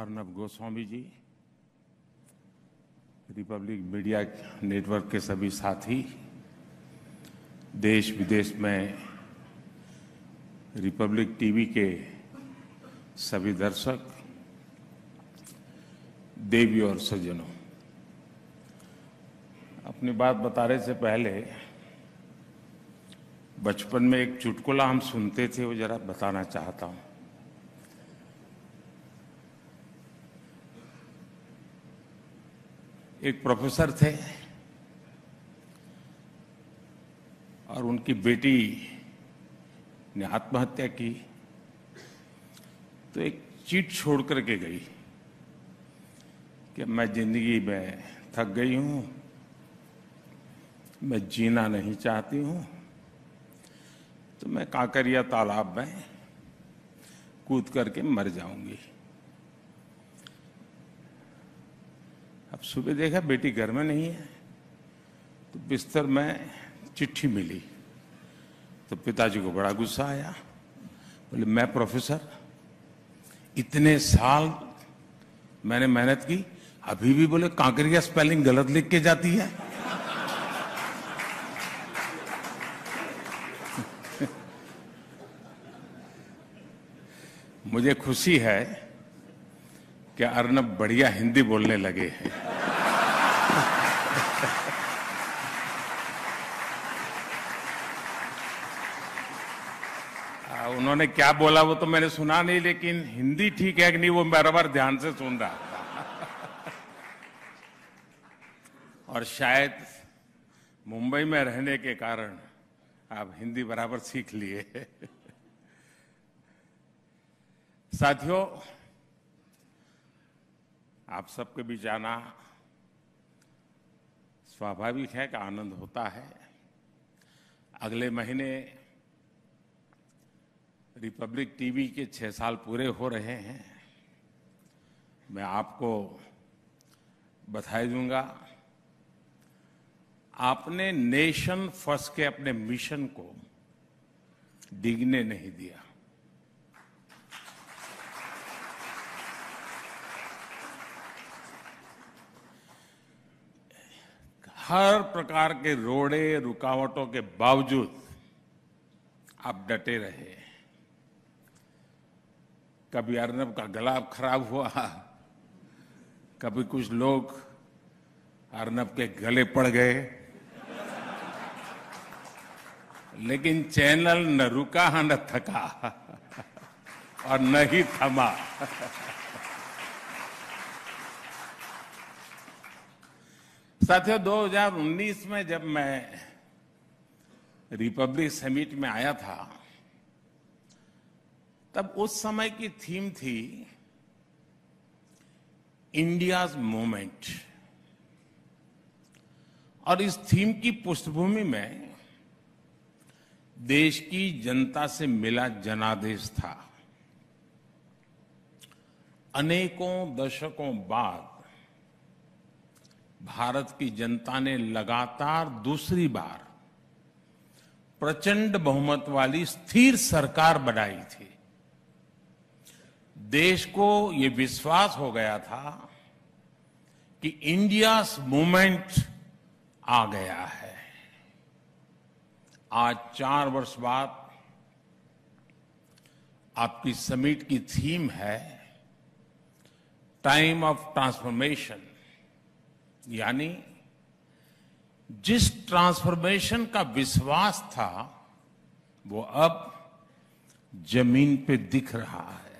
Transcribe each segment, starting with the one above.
Arnab Goswami ji Republic media network के सभी साथी देश विदेश में रिपब्लिक टीवी के सभी दर्शक देवी और सज्जनों अपनी बात बताने से पहले बचपन में एक चुटकुला हम सुनते थे वो जरा बताना चाहता हूँ एक प्रोफेसर थे और उनकी बेटी ने आत्महत्या की तो एक चीट छोड़ करके गई कि मैं जिंदगी में थक गई हूं मैं जीना नहीं चाहती हूं तो मैं काकरिया तालाब में कूद करके मर जाऊंगी अब सुबह देखा बेटी घर में नहीं है तो बिस्तर में चिट्ठी मिली तो पिताजी को बड़ा गुस्सा आया बोले मैं प्रोफेसर इतने साल मैंने मेहनत की अभी भी बोले कांकरिया स्पेलिंग गलत लिख के जाती है मुझे खुशी है कि अर्नब बढ़िया हिंदी बोलने लगे हैं उन्होंने क्या बोला वो तो मैंने सुना नहीं लेकिन हिंदी ठीक है कि नहीं वो बराबर ध्यान से सुन रहा था और शायद मुंबई में रहने के कारण आप हिंदी बराबर सीख लिए साथियों आप सबके बीच आना स्वाभाविक है कि आनंद होता है अगले महीने रिपब्लिक टीवी के छह साल पूरे हो रहे हैं मैं आपको बधाई दूंगा आपने नेशन फर्स्ट के अपने मिशन को डिगने नहीं दिया हर प्रकार के रोड़े रुकावटों के बावजूद आप डटे रहे कभी अर्नब का गला खराब हुआ कभी कुछ लोग अर्नब के गले पड़ गए लेकिन चैनल न रुका न थका और न ही थमा साथियों 2019 में जब मैं रिपब्लिक समिट में आया था तब उस समय की थीम थी इंडियाज मोमेंट और इस थीम की पृष्ठभूमि में देश की जनता से मिला जनादेश था अनेकों दशकों बाद भारत की जनता ने लगातार दूसरी बार प्रचंड बहुमत वाली स्थिर सरकार बनाई थी देश को ये विश्वास हो गया था कि इंडिया मूवमेंट आ गया है आज चार वर्ष बाद आपकी समिट की थीम है टाइम ऑफ ट्रांसफॉर्मेशन यानी जिस ट्रांसफॉर्मेशन का विश्वास था वो अब जमीन पे दिख रहा है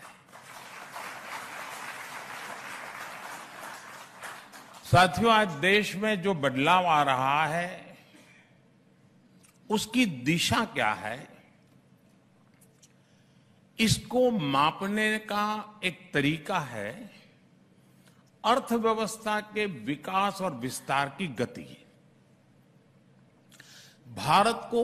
साथियों आज देश में जो बदलाव आ रहा है उसकी दिशा क्या है इसको मापने का एक तरीका है अर्थव्यवस्था के विकास और विस्तार की गति भारत को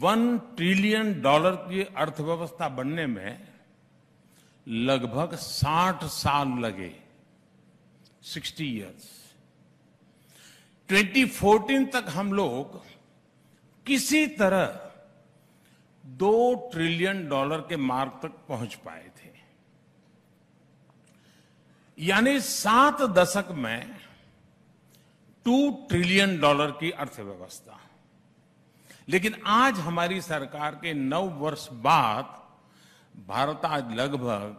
वन ट्रिलियन डॉलर की अर्थव्यवस्था बनने में लगभग 60 साल लगे 60 इयर्स 2014 तक हम लोग किसी तरह दो ट्रिलियन डॉलर के मार्ग तक पहुंच पाए थे यानी सात दशक में टू ट्रिलियन डॉलर की अर्थव्यवस्था लेकिन आज हमारी सरकार के नौ वर्ष बाद भारत आज लगभग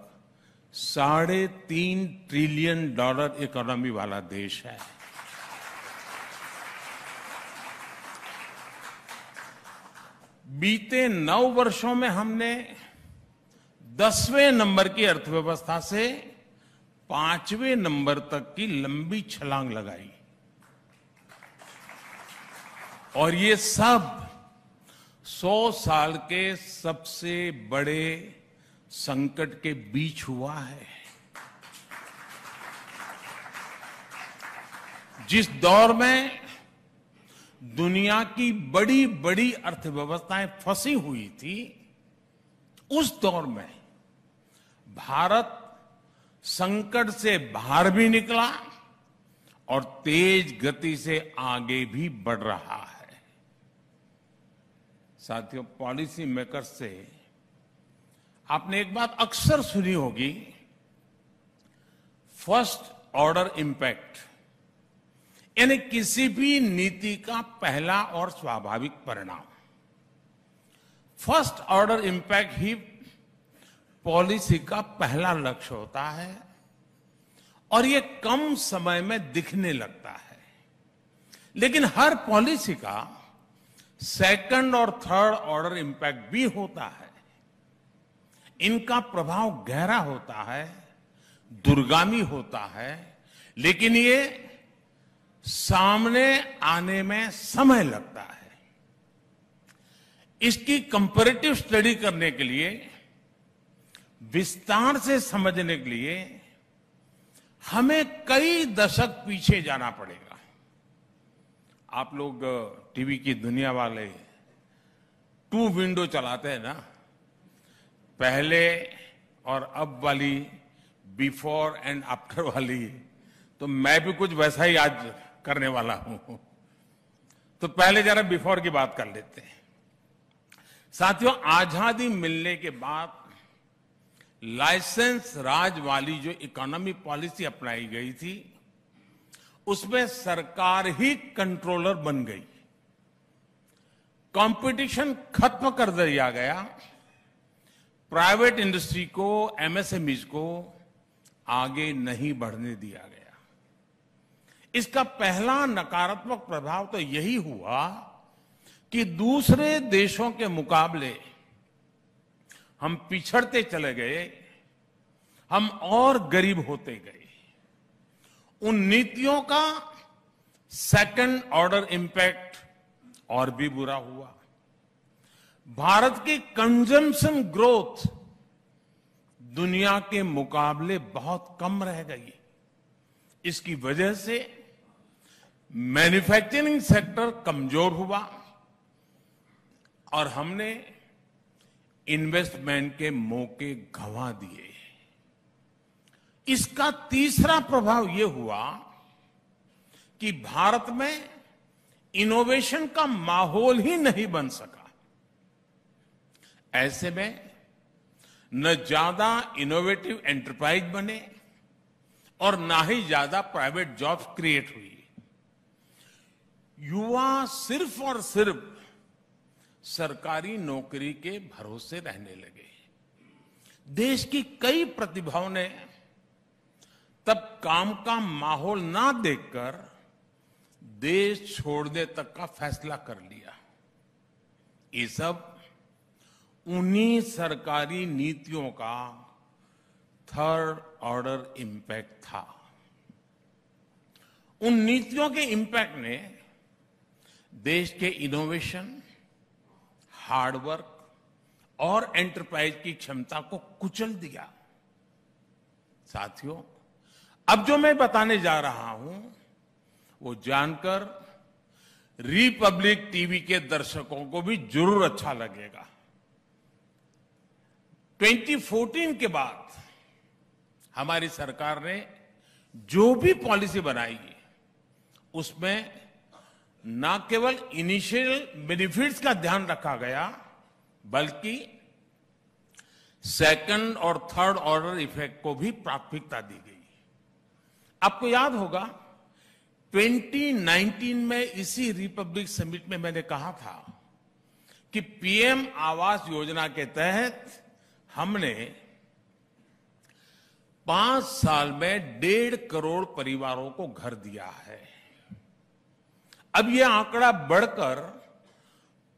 साढ़े तीन ट्रिलियन डॉलर इकोनॉमी वाला देश है बीते नौ वर्षों में हमने दसवें नंबर की अर्थव्यवस्था से पांचवें नंबर तक की लंबी छलांग लगाई और ये सब 100 साल के सबसे बड़े संकट के बीच हुआ है जिस दौर में दुनिया की बड़ी बड़ी अर्थव्यवस्थाएं फंसी हुई थी उस दौर में भारत संकट से बाहर भी निकला और तेज गति से आगे भी बढ़ रहा है साथियों पॉलिसी मेकर से आपने एक बात अक्सर सुनी होगी फर्स्ट ऑर्डर इंपैक्ट यानी किसी भी नीति का पहला और स्वाभाविक परिणाम फर्स्ट ऑर्डर इम्पैक्ट ही पॉलिसी का पहला लक्ष्य होता है और ये कम समय में दिखने लगता है लेकिन हर पॉलिसी का सेकंड और थर्ड ऑर्डर इंपैक्ट भी होता है इनका प्रभाव गहरा होता है दुर्गामी होता है लेकिन ये सामने आने में समय लगता है इसकी कंपेरेटिव स्टडी करने के लिए विस्तार से समझने के लिए हमें कई दशक पीछे जाना पड़ेगा आप लोग टीवी की दुनिया वाले टू विंडो चलाते हैं ना पहले और अब वाली बिफोर एंड आफ्टर वाली तो मैं भी कुछ वैसा ही आज करने वाला हूं तो पहले जरा बिफोर की बात कर लेते हैं साथियों आजादी मिलने के बाद लाइसेंस राज वाली जो इकोनॉमी पॉलिसी अपनाई गई थी उसमें सरकार ही कंट्रोलर बन गई कंपटीशन खत्म कर दिया गया प्राइवेट इंडस्ट्री को एमएसएमईज को आगे नहीं बढ़ने दिया गया इसका पहला नकारात्मक प्रभाव तो यही हुआ कि दूसरे देशों के मुकाबले हम पिछड़ते चले गए हम और गरीब होते गए उन नीतियों का सेकंड ऑर्डर इम्पैक्ट और भी बुरा हुआ भारत की कंजम्पशन ग्रोथ दुनिया के मुकाबले बहुत कम रह गई इसकी वजह से मैन्युफैक्चरिंग सेक्टर कमजोर हुआ और हमने इन्वेस्टमेंट के मौके गंवा दिए इसका तीसरा प्रभाव यह हुआ कि भारत में इनोवेशन का माहौल ही नहीं बन सका ऐसे में न ज्यादा इनोवेटिव एंटरप्राइज बने और ना ही ज्यादा प्राइवेट जॉब्स क्रिएट हुई युवा सिर्फ और सिर्फ सरकारी नौकरी के भरोसे रहने लगे देश की कई प्रतिभाओं ने तब काम का माहौल ना देखकर देश छोड़ने तक का फैसला कर लिया ये सब उन्हीं सरकारी नीतियों का थर्ड ऑर्डर इम्पैक्ट था उन नीतियों के इंपैक्ट ने देश के इनोवेशन हार्डवर्क और एंटरप्राइज की क्षमता को कुचल दिया साथियों अब जो मैं बताने जा रहा हूं वो जानकर रिपब्लिक टीवी के दर्शकों को भी जरूर अच्छा लगेगा 2014 के बाद हमारी सरकार ने जो भी पॉलिसी बनाई उसमें न केवल इनिशियल बेनिफिट्स का ध्यान रखा गया बल्कि सेकंड और थर्ड ऑर्डर इफेक्ट को भी प्राथमिकता दी गई आपको याद होगा 2019 में इसी रिपब्लिक समिट में मैंने कहा था कि पीएम आवास योजना के तहत हमने पांच साल में डेढ़ करोड़ परिवारों को घर दिया है अब ये आंकड़ा बढ़कर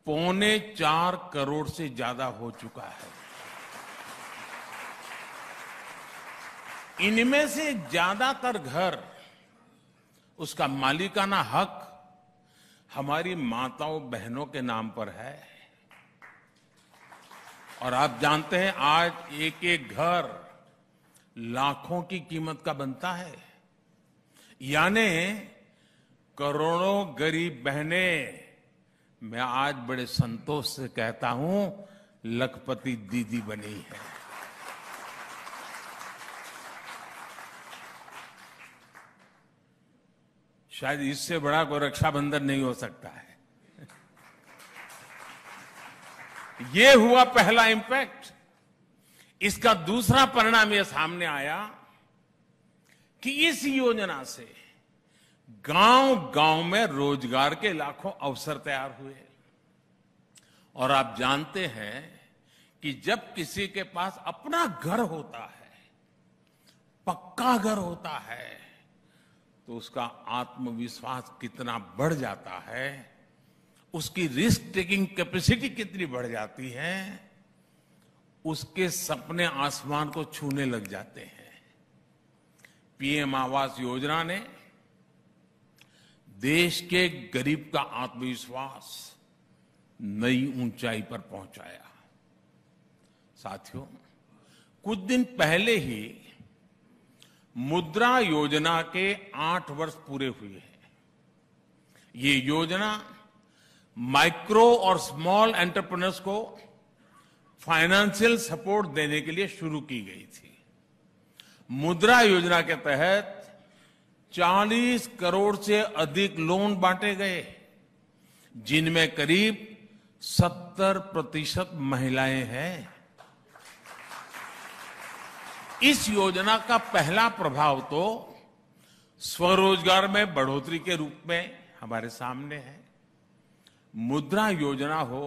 पौने चार करोड़ से ज्यादा हो चुका है इनमें से ज्यादातर घर उसका मालिकाना हक हमारी माताओं बहनों के नाम पर है और आप जानते हैं आज एक एक घर लाखों की कीमत का बनता है यानी करोड़ों गरीब बहनें मैं आज बड़े संतोष से कहता हूं लखपति दीदी बनी है शायद इससे बड़ा कोई रक्षाबंधन नहीं हो सकता है ये हुआ पहला इम्पैक्ट इसका दूसरा परिणाम यह सामने आया कि इस योजना से गांव गांव में रोजगार के लाखों अवसर तैयार हुए और आप जानते हैं कि जब किसी के पास अपना घर होता है पक्का घर होता है तो उसका आत्मविश्वास कितना बढ़ जाता है उसकी रिस्क टेकिंग कैपेसिटी कितनी बढ़ जाती है उसके सपने आसमान को छूने लग जाते हैं पीएम आवास योजना ने देश के गरीब का आत्मविश्वास नई ऊंचाई पर पहुंचाया साथियों कुछ दिन पहले ही मुद्रा योजना के आठ वर्ष पूरे हुए हैं ये योजना माइक्रो और स्मॉल एंटरप्रेनर्स को फाइनेंशियल सपोर्ट देने के लिए शुरू की गई थी मुद्रा योजना के तहत 40 करोड़ से अधिक लोन बांटे गए जिनमें करीब 70 प्रतिशत महिलाएं हैं इस योजना का पहला प्रभाव तो स्वरोजगार में बढ़ोतरी के रूप में हमारे सामने है मुद्रा योजना हो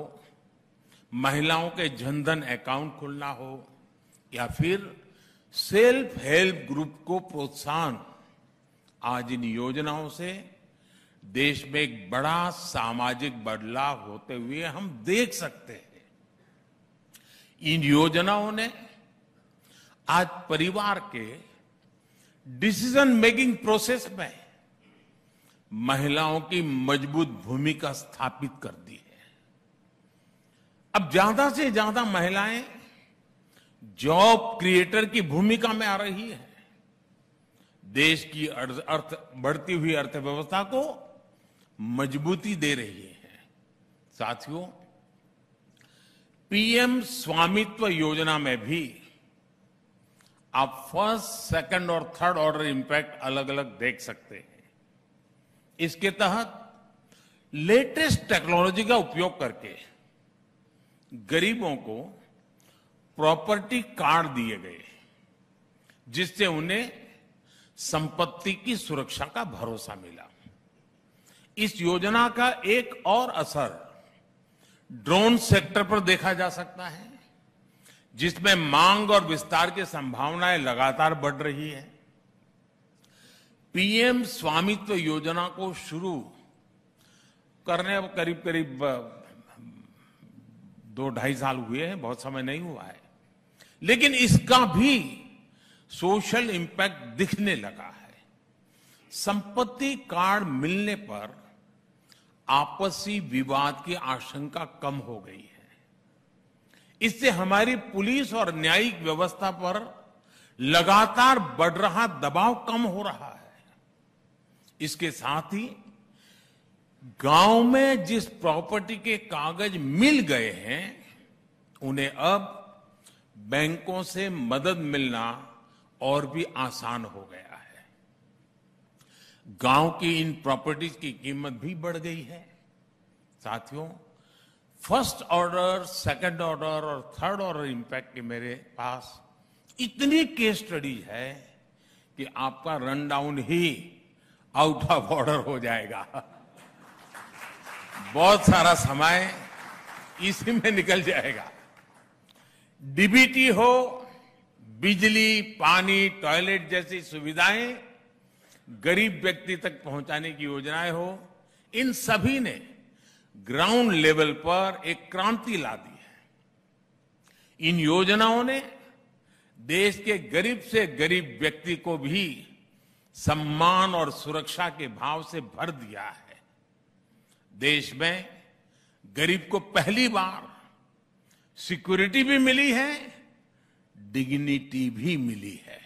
महिलाओं के जनधन अकाउंट खोलना हो या फिर सेल्फ हेल्प ग्रुप को प्रोत्साहन आज इन योजनाओं से देश में एक बड़ा सामाजिक बदलाव होते हुए हम देख सकते हैं इन योजनाओं ने आज परिवार के डिसीजन मेकिंग प्रोसेस में महिलाओं की मजबूत भूमिका स्थापित कर दी है अब ज्यादा से ज्यादा महिलाएं जॉब क्रिएटर की भूमिका में आ रही है देश की अर्थ, अर्थ बढ़ती हुई अर्थव्यवस्था को मजबूती दे रही है साथियों पीएम स्वामित्व योजना में भी आप फर्स्ट सेकंड और थर्ड ऑर्डर इंपैक्ट अलग अलग देख सकते हैं इसके तहत लेटेस्ट टेक्नोलॉजी का उपयोग करके गरीबों को प्रॉपर्टी कार्ड दिए गए जिससे उन्हें संपत्ति की सुरक्षा का भरोसा मिला इस योजना का एक और असर ड्रोन सेक्टर पर देखा जा सकता है जिसमें मांग और विस्तार की संभावनाएं लगातार बढ़ रही है पीएम स्वामित्व योजना को शुरू करने अब करीब करीब दो ढाई साल हुए हैं बहुत समय नहीं हुआ है लेकिन इसका भी सोशल इम्पैक्ट दिखने लगा है संपत्ति कार्ड मिलने पर आपसी विवाद की आशंका कम हो गई है इससे हमारी पुलिस और न्यायिक व्यवस्था पर लगातार बढ़ रहा दबाव कम हो रहा है इसके साथ ही गांव में जिस प्रॉपर्टी के कागज मिल गए हैं उन्हें अब बैंकों से मदद मिलना और भी आसान हो गया है गांव की इन प्रॉपर्टीज की कीमत भी बढ़ गई है साथियों फर्स्ट ऑर्डर सेकंड ऑर्डर और थर्ड ऑर्डर इम्पैक्ट के मेरे पास इतनी केस स्टडी है कि आपका रन डाउन ही आउट ऑफ ऑर्डर हो जाएगा बहुत सारा समय इसी में निकल जाएगा डीबीटी हो बिजली पानी टॉयलेट जैसी सुविधाएं गरीब व्यक्ति तक पहुंचाने की योजनाएं हो इन सभी ने ग्राउंड लेवल पर एक क्रांति ला दी है इन योजनाओं ने देश के गरीब से गरीब व्यक्ति को भी सम्मान और सुरक्षा के भाव से भर दिया है देश में गरीब को पहली बार सिक्योरिटी भी मिली है डिग्निटी भी मिली है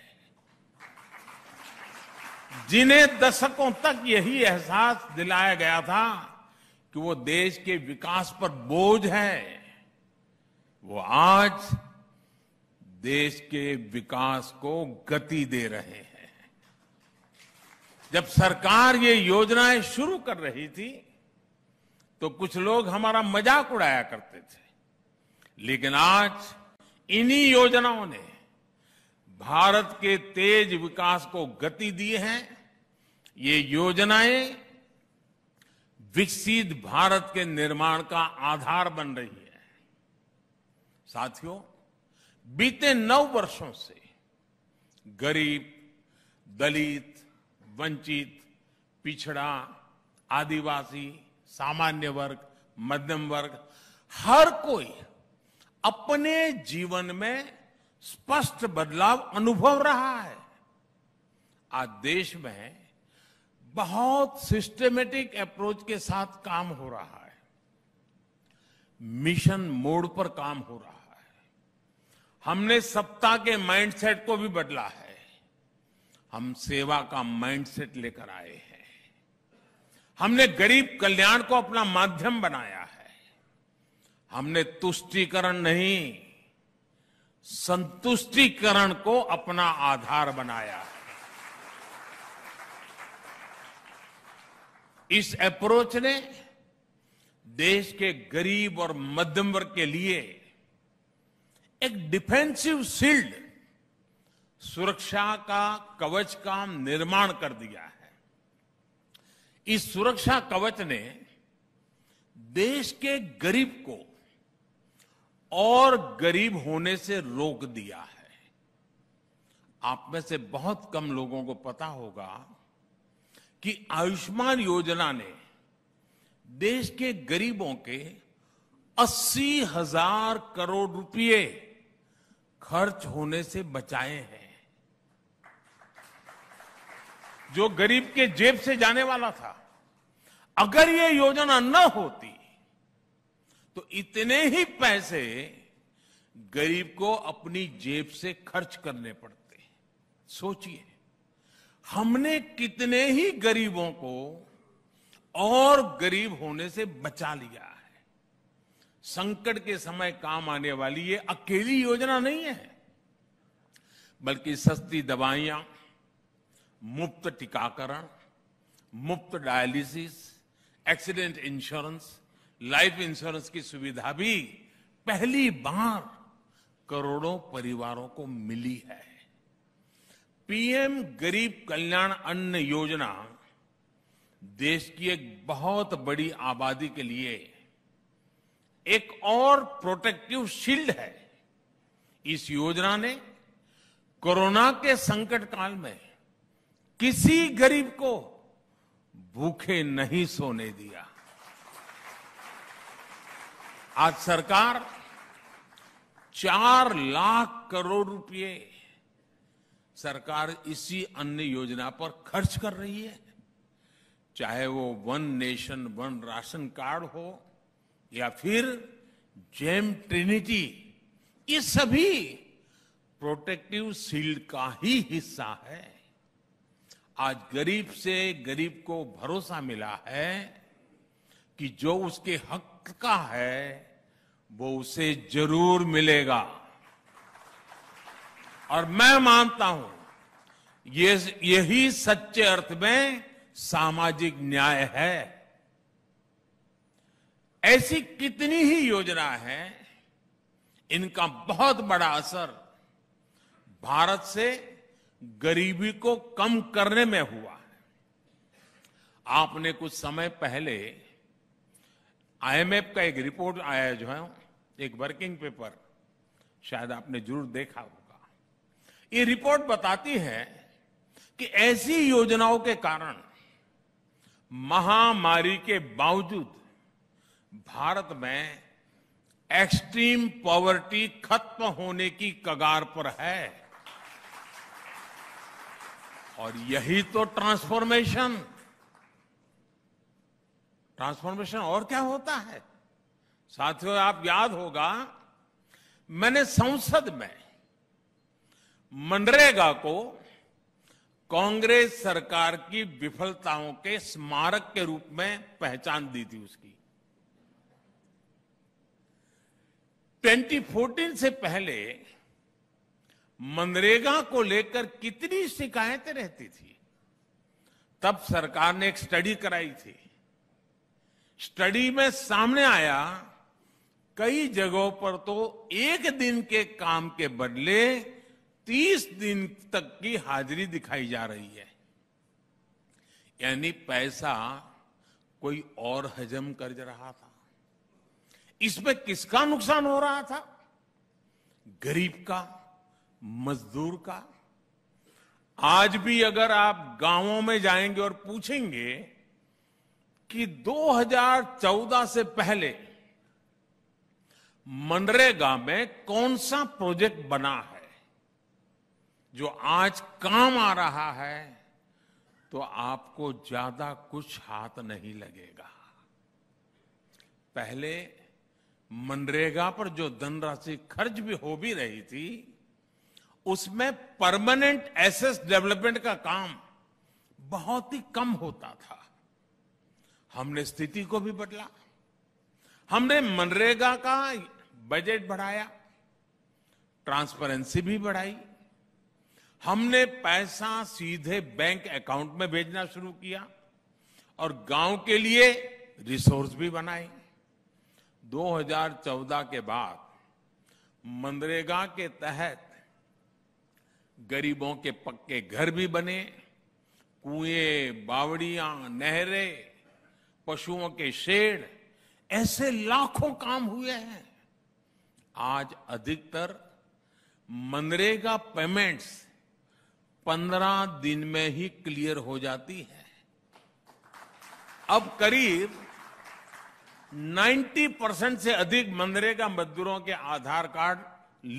जिन्हें दशकों तक यही एहसास दिलाया गया था कि वो देश के विकास पर बोझ है वो आज देश के विकास को गति दे रहे हैं जब सरकार ये योजनाएं शुरू कर रही थी तो कुछ लोग हमारा मजाक उड़ाया करते थे लेकिन आज इन्हीं योजनाओं ने भारत के तेज विकास को गति दी है ये योजनाएं विकसित भारत के निर्माण का आधार बन रही है साथियों बीते नौ वर्षों से गरीब दलित वंचित पिछड़ा आदिवासी सामान्य वर्ग मध्यम वर्ग हर कोई अपने जीवन में स्पष्ट बदलाव अनुभव रहा है आज देश में बहुत सिस्टमेटिक अप्रोच के साथ काम हो रहा है मिशन मोड पर काम हो रहा है हमने सप्ताह के माइंडसेट को भी बदला है हम सेवा का माइंडसेट लेकर आए हैं हमने गरीब कल्याण को अपना माध्यम बनाया हमने तुष्टिकरण नहीं संतुष्टिकरण को अपना आधार बनाया है इस अप्रोच ने देश के गरीब और मध्यम वर्ग के लिए एक डिफेंसिव शील्ड सुरक्षा का कवच का निर्माण कर दिया है इस सुरक्षा कवच ने देश के गरीब को और गरीब होने से रोक दिया है आप में से बहुत कम लोगों को पता होगा कि आयुष्मान योजना ने देश के गरीबों के अस्सी हजार करोड़ रुपए खर्च होने से बचाए हैं जो गरीब के जेब से जाने वाला था अगर ये योजना न होती तो इतने ही पैसे गरीब को अपनी जेब से खर्च करने पड़ते हैं सोचिए हमने कितने ही गरीबों को और गरीब होने से बचा लिया है संकट के समय काम आने वाली ये अकेली योजना नहीं है बल्कि सस्ती दवाइयां मुफ्त टीकाकरण मुफ्त dialysis accident insurance life insurance की सुविधा भी पहली बार करोड़ों परिवारों को मिली है पीएम गरीब कल्याण अन्न योजना देश की एक बहुत बड़ी आबादी के लिए एक और प्रोटेक्टिव शील्ड है इस योजना ने कोरोना के संकट काल में किसी गरीब को भूखे नहीं सोने दिया आज सरकार चार लाख करोड़ रुपए सरकार इसी अन्य योजना पर खर्च कर रही है चाहे वो one nation one ration card हो या फिर जेम ट्रिनिटी ये सभी प्रोटेक्टिव सील्ड का ही हिस्सा है आज गरीब से गरीब को भरोसा मिला है कि जो उसके हक का है वो उसे जरूर मिलेगा और मैं मानता हूं ये यही सच्चे अर्थ में सामाजिक न्याय है ऐसी कितनी ही योजना है इनका बहुत बड़ा असर भारत से गरीबी को कम करने में हुआ है आपने कुछ समय पहले आईएमएफ का एक रिपोर्ट आया जो है एक वर्किंग पेपर शायद आपने जरूर देखा होगा ये रिपोर्ट बताती है कि ऐसी योजनाओं के कारण महामारी के बावजूद भारत में एक्सट्रीम पॉवर्टी खत्म होने की कगार पर है और यही तो ट्रांसफॉर्मेशन ट्रांसफॉर्मेशन और क्या होता है साथियों आप याद होगा मैंने संसद में मनरेगा को कांग्रेस सरकार की विफलताओं के स्मारक के रूप में पहचान दी थी उसकी 2014 से पहले मनरेगा को लेकर कितनी शिकायतें रहती थी तब सरकार ने एक स्टडी कराई थी स्टडी में सामने आया कई जगहों पर तो एक दिन के काम के बदले तीस दिन तक की हाजिरी दिखाई जा रही है यानी पैसा कोई और हजम कर रहा था इसमें किसका नुकसान हो रहा था गरीब का मजदूर का आज भी अगर आप गांवों में जाएंगे और पूछेंगे कि 2014 से पहले मनरेगा में कौन सा प्रोजेक्ट बना है जो आज काम आ रहा है तो आपको ज्यादा कुछ हाथ नहीं लगेगा पहले मनरेगा पर जो धनराशि खर्च भी हो भी रही थी उसमें परमानेंट एसेस डेवलपमेंट का काम बहुत ही कम होता था हमने स्थिति को भी बदला हमने मनरेगा का बजट बढ़ाया ट्रांसपेरेंसी भी बढ़ाई हमने पैसा सीधे बैंक अकाउंट में भेजना शुरू किया और गांव के लिए रिसोर्स भी बनाए 2014 के बाद मनरेगा के तहत गरीबों के पक्के घर भी बने कुएं बावड़ियां नहरें पशुओं के शेड ऐसे लाखों काम हुए हैं आज अधिकतर मनरेगा पेमेंट्स 15 दिन में ही क्लियर हो जाती है अब करीब 90 परसेंट से अधिक मनरेगा मजदूरों के आधार कार्ड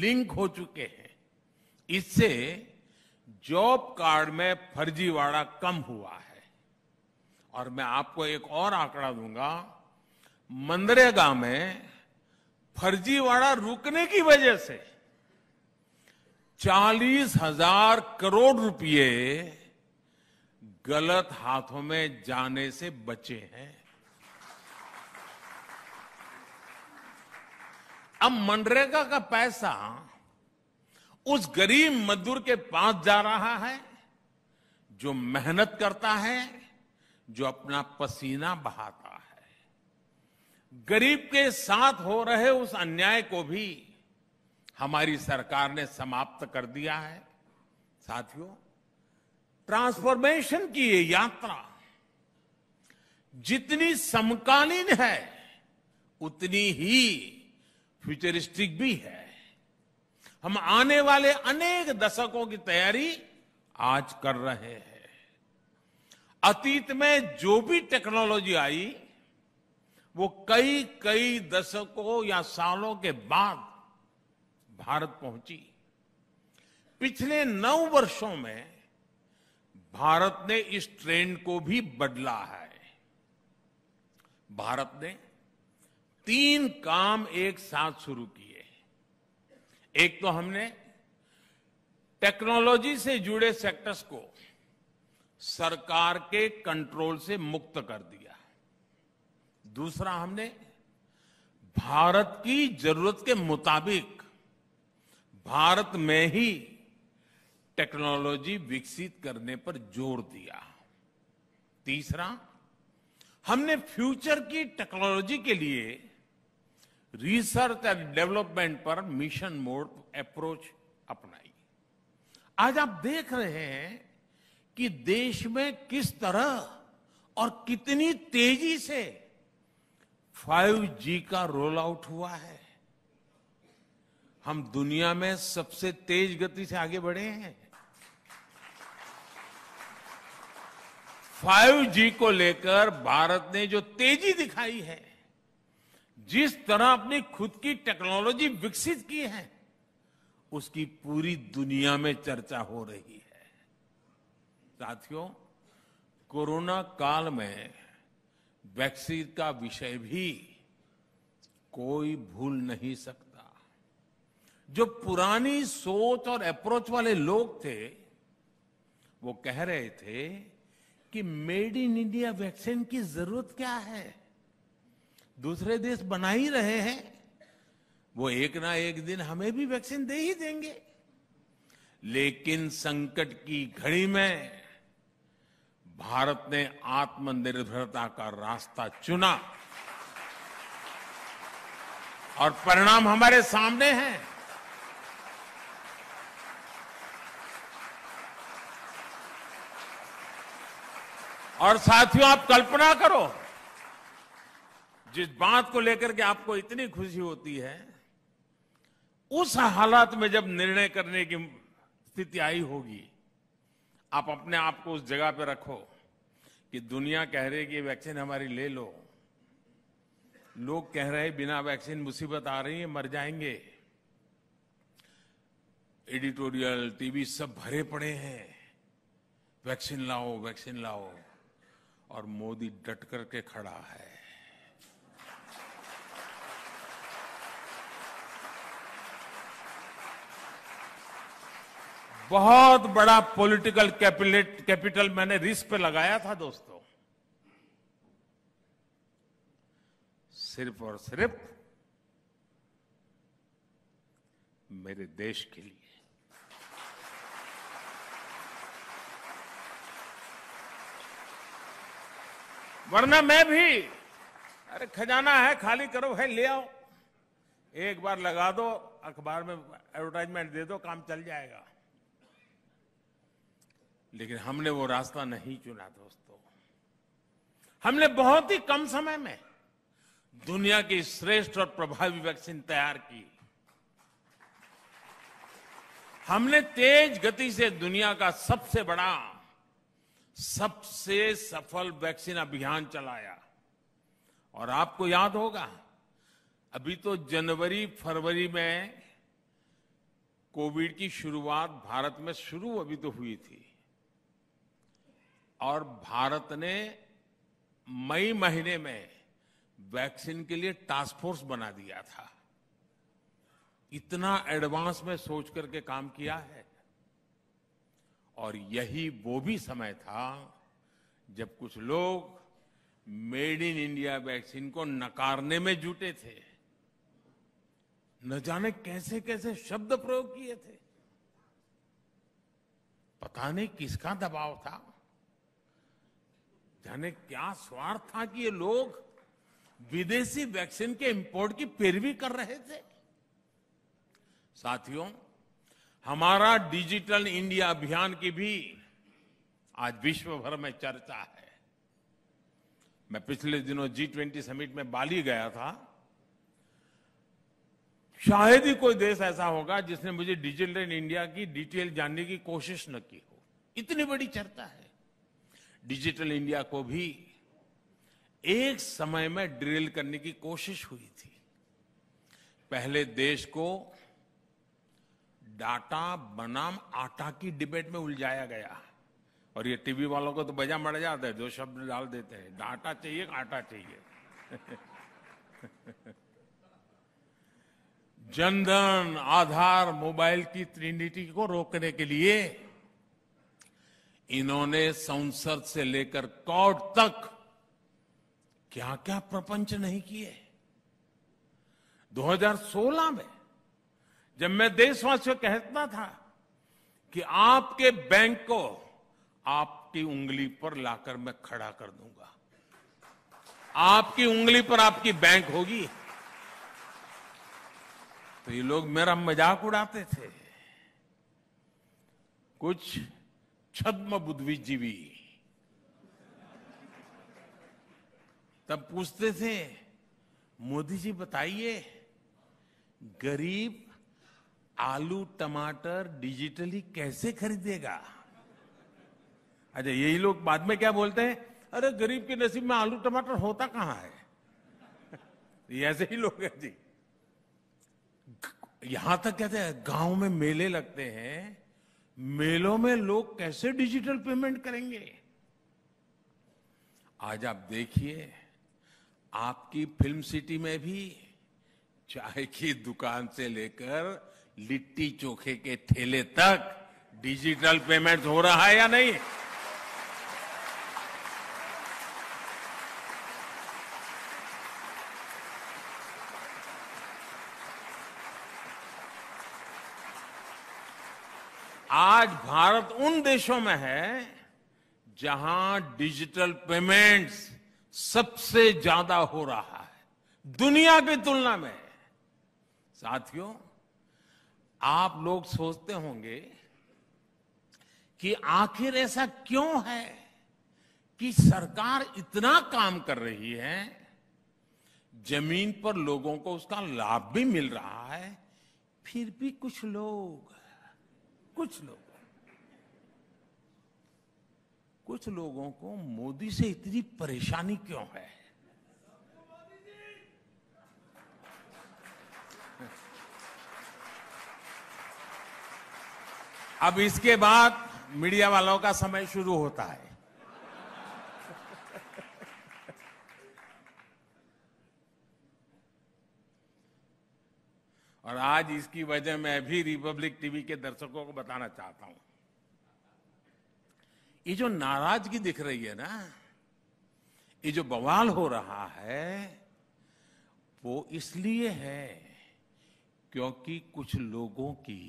लिंक हो चुके हैं इससे जॉब कार्ड में फर्जीवाड़ा कम हुआ है और मैं आपको एक और आंकड़ा दूंगा मनरेगा में फर्जीवाड़ा रुकने की वजह से चालीस हजार करोड़ रुपए गलत हाथों में जाने से बचे हैं अब मनरेगा का पैसा उस गरीब मजदूर के पास जा रहा है जो मेहनत करता है जो अपना पसीना बहाता गरीब के साथ हो रहे उस अन्याय को भी हमारी सरकार ने समाप्त कर दिया है साथियों ट्रांसफॉर्मेशन की ये यात्रा जितनी समकालीन है उतनी ही फ्यूचरिस्टिक भी है हम आने वाले अनेक दशकों की तैयारी आज कर रहे हैं अतीत में जो भी टेक्नोलॉजी आई वो कई कई दशकों या सालों के बाद भारत पहुंची पिछले नौ वर्षों में भारत ने इस ट्रेंड को भी बदला है भारत ने तीन काम एक साथ शुरू किए एक तो हमने टेक्नोलॉजी से जुड़े सेक्टर्स को सरकार के कंट्रोल से मुक्त कर दिया दूसरा हमने भारत की जरूरत के मुताबिक भारत में ही टेक्नोलॉजी विकसित करने पर जोर दिया तीसरा हमने फ्यूचर की टेक्नोलॉजी के लिए रिसर्च एंड डेवलपमेंट पर मिशन मोड अप्रोच अपनाई आज आप देख रहे हैं कि देश में किस तरह और कितनी तेजी से फाइव जी का रोल आउट हुआ है हम दुनिया में सबसे तेज गति से आगे बढ़े हैं फाइव जी को लेकर भारत ने जो तेजी दिखाई है जिस तरह अपनी खुद की टेक्नोलॉजी विकसित की है उसकी पूरी दुनिया में चर्चा हो रही है साथियों कोरोना काल में वैक्सीन का विषय भी कोई भूल नहीं सकता जो पुरानी सोच और अप्रोच वाले लोग थे वो कह रहे थे कि मेड इन इंडिया वैक्सीन की जरूरत क्या है दूसरे देश बना ही रहे हैं वो एक ना एक दिन हमें भी वैक्सीन दे ही देंगे लेकिन संकट की घड़ी में भारत ने आत्मनिर्भरता का रास्ता चुना और परिणाम हमारे सामने हैं और साथियों आप कल्पना करो जिस बात को लेकर के आपको इतनी खुशी होती है उस हालात में जब निर्णय करने की स्थिति आई होगी आप अपने आप को उस जगह पे रखो कि दुनिया कह रही कि वैक्सीन हमारी ले लो लोग कह रहे बिना वैक्सीन मुसीबत आ रही है मर जाएंगे एडिटोरियल टीवी सब भरे पड़े हैं वैक्सीन लाओ वैक्सीन लाओ और मोदी डट करके खड़ा है बहुत बड़ा पॉलिटिकल कैपिटल मैंने रिस्क पे लगाया था दोस्तों सिर्फ और सिर्फ मेरे देश के लिए वरना मैं भी अरे खजाना है खाली करो है ले आओ एक बार लगा दो अखबार में एडवर्टाइजमेंट दे दो काम चल जाएगा लेकिन हमने वो रास्ता नहीं चुना दोस्तों हमने बहुत ही कम समय में दुनिया की श्रेष्ठ और प्रभावी वैक्सीन तैयार की हमने तेज गति से दुनिया का सबसे बड़ा सबसे सफल वैक्सीन अभियान चलाया और आपको याद होगा अभी तो जनवरी फरवरी में कोविड की शुरुआत भारत में शुरू अभी तो हुई थी और भारत ने मई महीने में वैक्सीन के लिए टास्क फोर्स बना दिया था इतना एडवांस में सोच करके काम किया है और यही वो भी समय था जब कुछ लोग मेड इन इंडिया वैक्सीन को नकारने में जुटे थे न जाने कैसे कैसे शब्द प्रयोग किए थे पता नहीं किसका दबाव था जाने क्या स्वार्थ था कि ये लोग विदेशी वैक्सीन के इंपोर्ट की पैरवी कर रहे थे साथियों हमारा डिजिटल इंडिया अभियान की भी आज विश्व भर में चर्चा है मैं पिछले दिनों जी ट्वेंटी समिट में बाली गया था शायद ही कोई देश ऐसा होगा जिसने मुझे डिजिटल इंडिया की डिटेल जानने की कोशिश न की हो इतनी बड़ी चर्चा है डिजिटल इंडिया को भी एक समय में ड्रिल करने की कोशिश हुई थी पहले देश को डाटा बनाम आटा की डिबेट में उलझाया गया और ये टीवी वालों को तो बजा मर जाता है जो शब्द डाल देते हैं डाटा चाहिए आटा चाहिए जनधन आधार मोबाइल की त्रिनिटी को रोकने के लिए इन्होंने संसद से लेकर कोर्ट तक क्या क्या प्रपंच नहीं किए 2016 में जब मैं देशवासियों कहता था कि आपके बैंक को आपकी उंगली पर लाकर मैं खड़ा कर दूंगा आपकी उंगली पर आपकी बैंक होगी तो ये लोग मेरा मजाक उड़ाते थे कुछ छद्म बुद्धिजीवी तब पूछते थे मोदी जी बताइए गरीब आलू टमाटर डिजिटली कैसे खरीदेगा अच्छा यही लोग बाद में क्या बोलते हैं अरे गरीब के नसीब में आलू टमाटर होता कहां है ये ऐसे ही लोग हैं जी यहां तक कहते हैं गांव में मेले लगते हैं मेलों में लोग कैसे डिजिटल पेमेंट करेंगे आज आप देखिए आपकी फिल्म सिटी में भी चाय की दुकान से लेकर लिट्टी चोखे के ठेले तक डिजिटल पेमेंट हो रहा है या नहीं आज भारत उन देशों में है जहां डिजिटल पेमेंट्स सबसे ज्यादा हो रहा है दुनिया की तुलना में साथियों आप लोग सोचते होंगे कि आखिर ऐसा क्यों है कि सरकार इतना काम कर रही है जमीन पर लोगों को उसका लाभ भी मिल रहा है फिर भी कुछ लोग कुछ लोग कुछ लोगों को मोदी से इतनी परेशानी क्यों है अब इसके बाद मीडिया वालों का समय शुरू होता है और आज इसकी वजह मैं भी रिपब्लिक टीवी के दर्शकों को बताना चाहता हूं ये जो नाराजगी दिख रही है ना ये जो बवाल हो रहा है वो इसलिए है क्योंकि कुछ लोगों की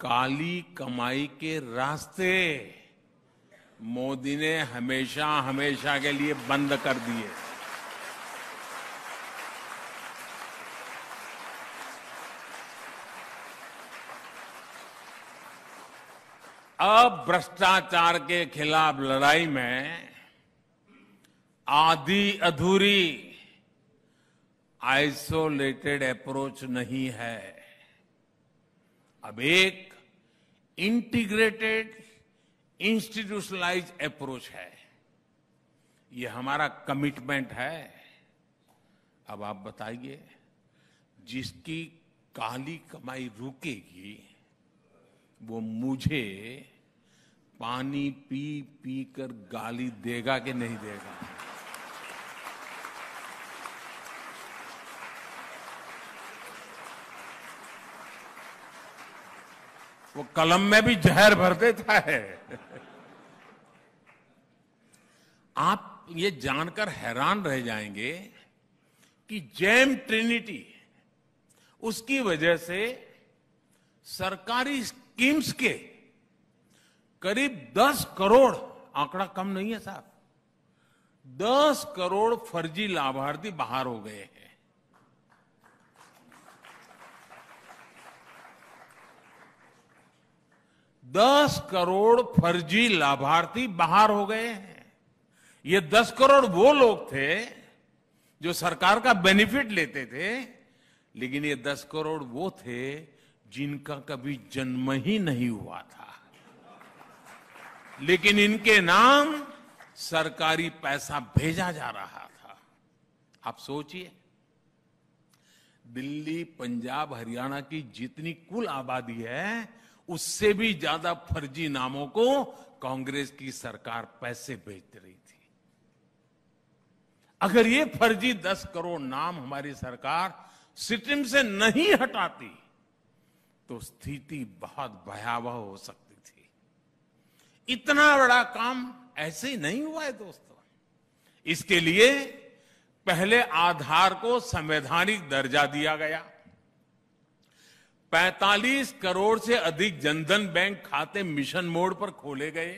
काली कमाई के रास्ते मोदी ने हमेशा हमेशा के लिए बंद कर दिए अब भ्रष्टाचार के खिलाफ लड़ाई में आधी अधूरी आइसोलेटेड अप्रोच नहीं है अब एक इंटीग्रेटेड इंस्टीट्यूशनलाइज अप्रोच है ये हमारा कमिटमेंट है अब आप बताइए जिसकी काली कमाई रुकेगी वो मुझे पानी पी पी कर गाली देगा कि नहीं देगा वो कलम में भी जहर भर देता है आप ये जानकर हैरान रह जाएंगे कि जैम ट्रिनिटी उसकी वजह से सरकारी स्कीम्स के करीब 10 करोड़ आंकड़ा कम नहीं है साहब 10 करोड़ फर्जी लाभार्थी बाहर हो गए हैं दस करोड़ फर्जी लाभार्थी बाहर हो गए हैं ये दस करोड़ वो लोग थे जो सरकार का बेनिफिट लेते थे लेकिन ये दस करोड़ वो थे जिनका कभी जन्म ही नहीं हुआ था लेकिन इनके नाम सरकारी पैसा भेजा जा रहा था आप सोचिए दिल्ली पंजाब हरियाणा की जितनी कुल आबादी है उससे भी ज्यादा फर्जी नामों को कांग्रेस की सरकार पैसे भेज रही थी अगर ये फर्जी दस करोड़ नाम हमारी सरकार सिटिम से नहीं हटाती तो स्थिति बहुत भयावह हो सकती थी इतना बड़ा काम ऐसे ही नहीं हुआ है दोस्तों इसके लिए पहले आधार को संवैधानिक दर्जा दिया गया 45 करोड़ से अधिक जनधन बैंक खाते मिशन मोड पर खोले गए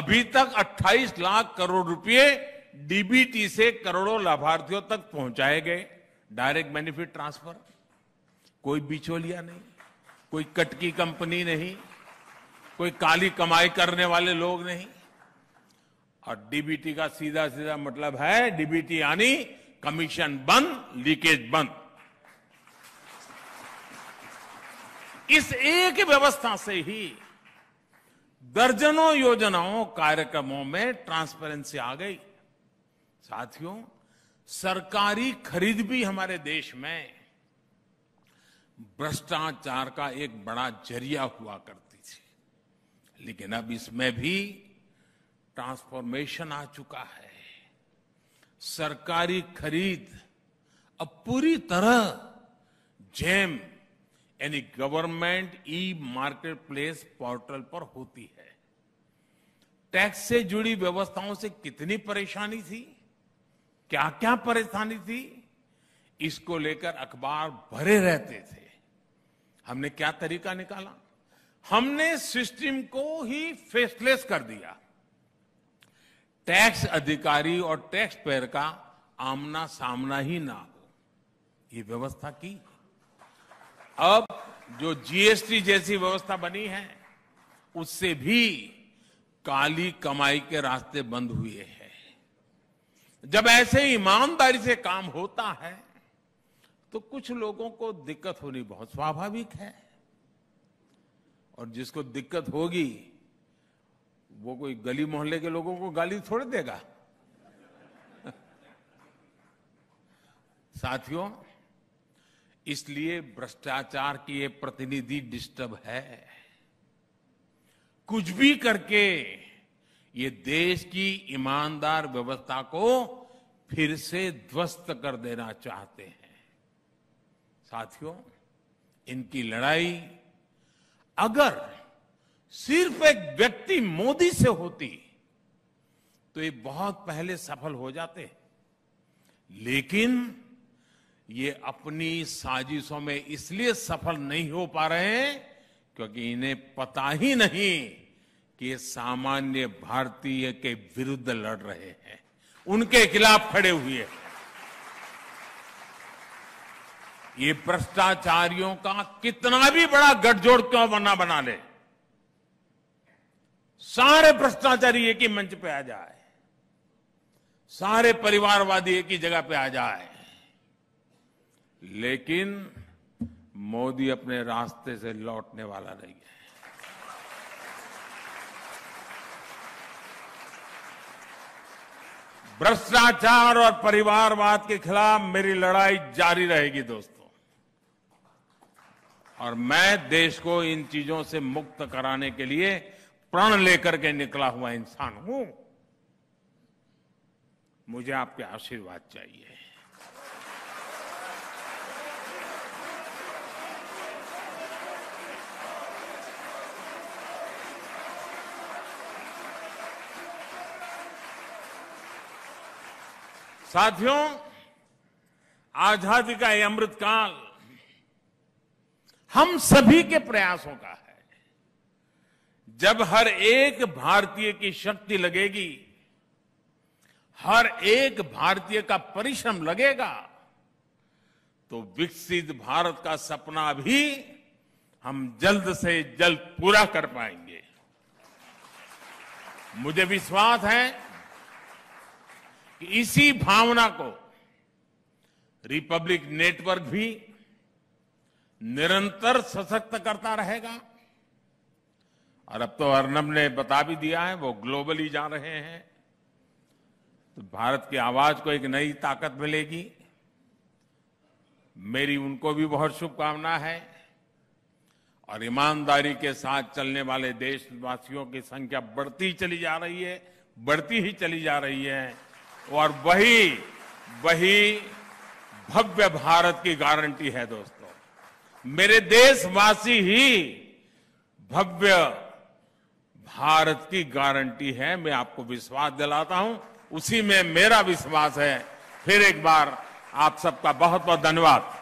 अभी तक 28 लाख करोड़ रुपए डीबीटी से करोड़ों लाभार्थियों तक पहुंचाए गए डायरेक्ट बेनिफिट ट्रांसफर कोई बिचौलिया नहीं कोई कटकी कंपनी नहीं कोई काली कमाई करने वाले लोग नहीं और डीबीटी का सीधा सीधा मतलब है डीबीटी यानी कमीशन बंद लीकेज बंद इस एक व्यवस्था से ही दर्जनों योजनाओं कार्यक्रमों में ट्रांसपेरेंसी आ गई साथियों सरकारी खरीद भी हमारे देश में भ्रष्टाचार का एक बड़ा जरिया हुआ करती थी लेकिन अब इसमें भी ट्रांसफॉर्मेशन आ चुका है सरकारी खरीद अब पूरी तरह जेम यानी government e marketplace portal पर होती है टैक्स से जुड़ी व्यवस्थाओं से कितनी परेशानी थी क्या क्या परेशानी थी इसको लेकर अखबार भरे रहते थे हमने क्या तरीका निकाला हमने सिस्टम को ही फेसलेस कर दिया टैक्स अधिकारी और टैक्स पेयर का आमना सामना ही ना हो ये व्यवस्था की अब जो जीएसटी जैसी व्यवस्था बनी है उससे भी काली कमाई के रास्ते बंद हुए हैं जब ऐसे ईमानदारी से काम होता है तो कुछ लोगों को दिक्कत होनी बहुत स्वाभाविक है और जिसको दिक्कत होगी वो कोई गली मोहल्ले के लोगों को गाली छोड़ देगा साथियों इसलिए भ्रष्टाचार की ये प्रतिनिधि डिस्टर्ब है कुछ भी करके ये देश की ईमानदार व्यवस्था को फिर से ध्वस्त कर देना चाहते हैं साथियों इनकी लड़ाई अगर सिर्फ एक व्यक्ति मोदी से होती तो ये बहुत पहले सफल हो जाते लेकिन ये अपनी साजिशों में इसलिए सफल नहीं हो पा रहे क्योंकि इन्हें पता ही नहीं कि ये सामान्य भारतीय के विरुद्ध लड़ रहे हैं उनके खिलाफ खड़े हुए हैं ये भ्रष्टाचारियों का कितना भी बड़ा गठजोड़ क्यों बना बना ले सारे भ्रष्टाचारी एक ही मंच पे आ जाए सारे परिवारवादी एक ही जगह पे आ जाए लेकिन मोदी अपने रास्ते से लौटने वाला नहीं है भ्रष्टाचार और परिवारवाद के खिलाफ मेरी लड़ाई जारी रहेगी दोस्तों और मैं देश को इन चीजों से मुक्त कराने के लिए प्रण लेकर के निकला हुआ इंसान हूं मुझे आपके आशीर्वाद चाहिए साथियों आजादी का यह अमृतकाल हम सभी के प्रयासों का है जब हर एक भारतीय की शक्ति लगेगी हर एक भारतीय का परिश्रम लगेगा तो विकसित भारत का सपना भी हम जल्द से जल्द पूरा कर पाएंगे मुझे विश्वास है कि इसी भावना को रिपब्लिक नेटवर्क भी निरंतर सशक्त करता रहेगा और अब तो अर्नब ने बता भी दिया है वो ग्लोबली जा रहे हैं तो भारत की आवाज को एक नई ताकत मिलेगी मेरी उनको भी बहुत शुभकामना है और ईमानदारी के साथ चलने वाले देशवासियों की संख्या बढ़ती चली जा रही है बढ़ती ही चली जा रही है और वही वही भव्य भारत की गारंटी है दोस्तों मेरे देशवासी ही भव्य भारत की गारंटी है मैं आपको विश्वास दिलाता हूं उसी में मेरा विश्वास है फिर एक बार आप सबका बहुत बहुत धन्यवाद